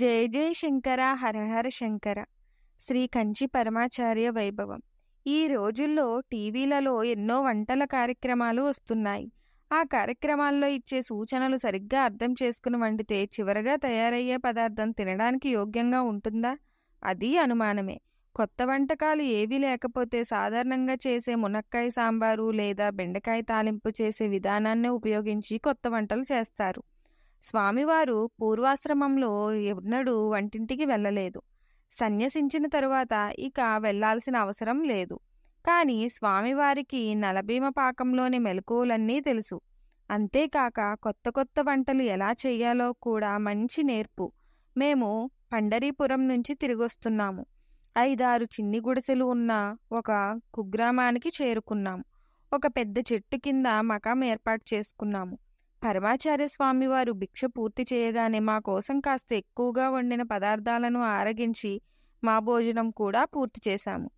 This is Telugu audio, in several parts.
జయ జయ శంకర హరహర శంకర శ్రీ కంచి పరమాచార్య వైభవం ఈ రోజుల్లో టీవీలలో ఎన్నో వంటల కార్యక్రమాలు వస్తున్నాయి ఆ కార్యక్రమాల్లో ఇచ్చే సూచనలు సరిగ్గా అర్థం చేసుకుని వండితే చివరగా తయారయ్యే పదార్థం తినడానికి యోగ్యంగా ఉంటుందా అది అనుమానమే కొత్త వంటకాలు ఏవీ లేకపోతే సాధారణంగా చేసే మునక్కాయ సాంబారు లేదా బెండకాయ తాలింపు చేసే విధానాన్నే ఉపయోగించి కొత్త వంటలు చేస్తారు స్వామివారు పూర్వాశ్రమంలో ఎన్నడూ వంటింటికి వెళ్ళలేదు సన్యసించిన తరువాత ఇక వెళ్లాల్సిన అవసరం లేదు కాని స్వామివారికి నలభీమ పాకంలోని మెలకువలన్నీ తెలుసు అంతేకాక కొత్త కొత్త వంటలు ఎలా చేయాలో కూడా మంచి నేర్పు మేము పండరీపురం నుంచి తిరిగొస్తున్నాము ఐదారు చిన్ని గుడిసెలు ఉన్న ఒక కుగ్రామానికి చేరుకున్నాం ఒక పెద్ద చెట్టు కింద మకాం ఏర్పాటు చేసుకున్నాము పరమాచార్య స్వామి వారు భిక్ష పూర్తి చేయగానే మా కోసం కాస్త ఎక్కువగా వండిన పదార్థాలను ఆరగించి మా భోజనం కూడా పూర్తి చేశాము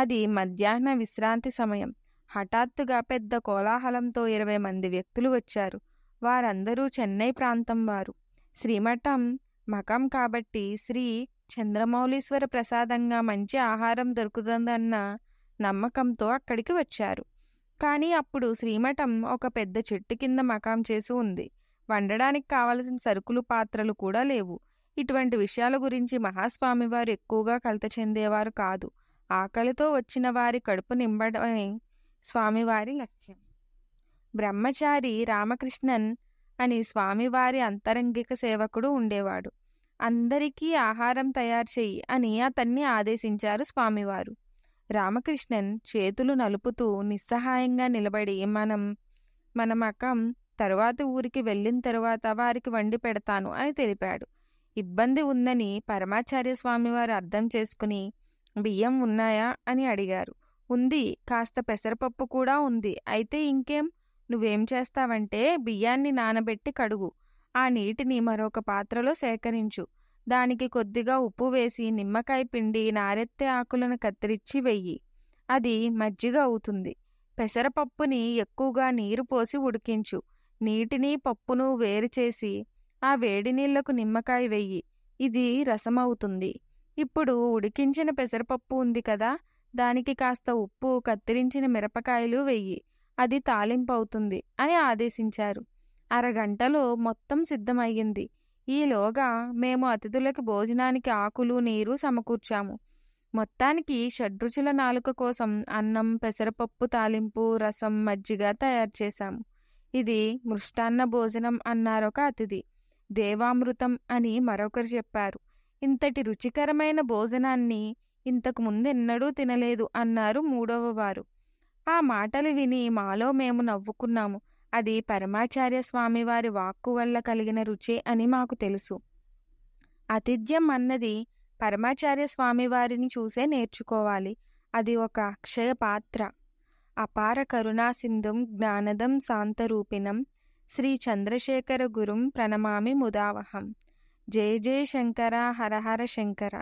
అది మధ్యాహ్న విశ్రాంతి సమయం హఠాత్తుగా పెద్ద కోలాహలంతో ఇరవై మంది వ్యక్తులు వచ్చారు వారందరూ చెన్నై ప్రాంతం వారు శ్రీమఠం మకం కాబట్టి శ్రీ చంద్రమౌళీశ్వర ప్రసాదంగా మంచి ఆహారం దొరుకుతుందన్న నమ్మకంతో అక్కడికి వచ్చారు కానీ అప్పుడు శ్రీమఠం ఒక పెద్ద చెట్టు కింద మకాం చేసి ఉంది వండడానికి కావలసిన సరుకులు పాత్రలు కూడా లేవు ఇటువంటి విషయాల గురించి మహాస్వామివారు ఎక్కువగా కలత చెందేవారు కాదు ఆకలితో వచ్చిన వారి కడుపు నింపడమే స్వామివారి లక్ష్యం బ్రహ్మచారి రామకృష్ణన్ అని స్వామివారి అంతరంగిక సేవకుడు ఉండేవాడు అందరికీ ఆహారం తయారు చేయి అని అతన్ని ఆదేశించారు స్వామివారు రామకృష్ణన్ చేతులు నలుపుతూ నిస్సహాయంగా నిలబడి మనం మన మకం తరువాత ఊరికి వెళ్ళిన తరువాత వారికి వండి పెడతాను అని తెలిపాడు ఇబ్బంది ఉందని పరమాచార్య స్వామివారు అర్థం చేసుకుని బియ్యం ఉన్నాయా అని అడిగారు ఉంది కాస్త పెసరపప్పు కూడా ఉంది అయితే ఇంకేం నువ్వేం చేస్తావంటే బియ్యాన్ని నానబెట్టి కడుగు ఆ నీటిని మరొక పాత్రలో సేకరించు దానికి కొద్దిగా ఉప్పు వేసి నిమ్మకాయ పిండి నారెత్తె ఆకులను కత్తిరించి వెయ్యి అది మజ్జిగ అవుతుంది పెసరపప్పుని ఎక్కువగా నీరు పోసి ఉడికించు నీటిని పప్పును వేరు చేసి ఆ వేడి నీళ్లకు నిమ్మకాయ వెయ్యి ఇది రసం అవుతుంది ఇప్పుడు ఉడికించిన పెసరపప్పు ఉంది కదా దానికి కాస్త ఉప్పు కత్తిరించిన మిరపకాయలు వెయ్యి అది తాలింపు అవుతుంది అని ఆదేశించారు అరగంటలో మొత్తం సిద్ధమయ్యింది ఈలోగా మేము అతిథులకి భోజనానికి ఆకులు నీరు సమకూర్చాము మొత్తానికి షడ్రుచుల నాలుక కోసం అన్నం పెసరపప్పు తాలింపు రసం మజ్జిగ తయారు చేశాము ఇది మృష్టాన్న భోజనం అన్నారొక అతిథి దేవామృతం అని మరొకరు చెప్పారు ఇంతటి రుచికరమైన భోజనాన్ని ఇంతకు ముందెన్నడూ తినలేదు అన్నారు మూడవ వారు ఆ మాటలు విని మాలో మేము నవ్వుకున్నాము అది పరమాచార్య స్వామివారి వాక్కు వల్ల కలిగిన రుచే అని మాకు తెలుసు ఆతిథ్యం అన్నది పరమాచార్య స్వామివారిని చూసే నేర్చుకోవాలి అది ఒక అక్షయ పాత్ర అపార కరుణాసింధుం జ్ఞానదం శాంతరూపిణం శ్రీ చంద్రశేఖర గురుం ప్రణమామి ముదావహం జయ జయ శంకర హరహర శంకర